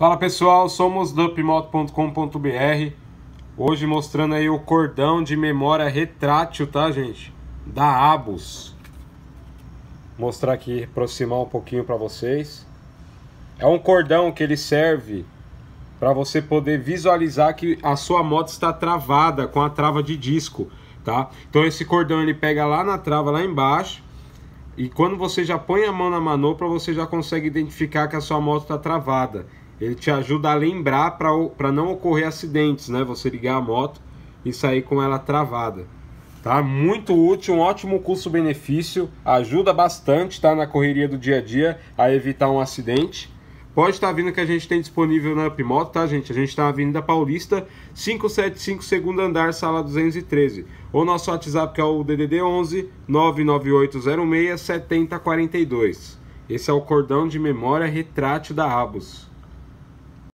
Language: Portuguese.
Fala pessoal, somos dupmoto.com.br. Hoje mostrando aí o cordão de memória retrátil, tá, gente? Da Abus. Mostrar aqui, aproximar um pouquinho para vocês. É um cordão que ele serve para você poder visualizar que a sua moto está travada com a trava de disco, tá? Então esse cordão ele pega lá na trava lá embaixo e quando você já põe a mão na manopla, você já consegue identificar que a sua moto está travada ele te ajuda a lembrar para não ocorrer acidentes, né? Você ligar a moto e sair com ela travada. Tá? Muito útil, um ótimo custo-benefício, ajuda bastante tá? na correria do dia a dia a evitar um acidente. Pode estar tá vindo que a gente tem disponível na Upmoto, tá, gente? A gente está na Avenida Paulista, 575, segundo andar, sala 213. O nosso WhatsApp, que é o DDD 11 99806 7042. Esse é o cordão de memória retrátil da Abus.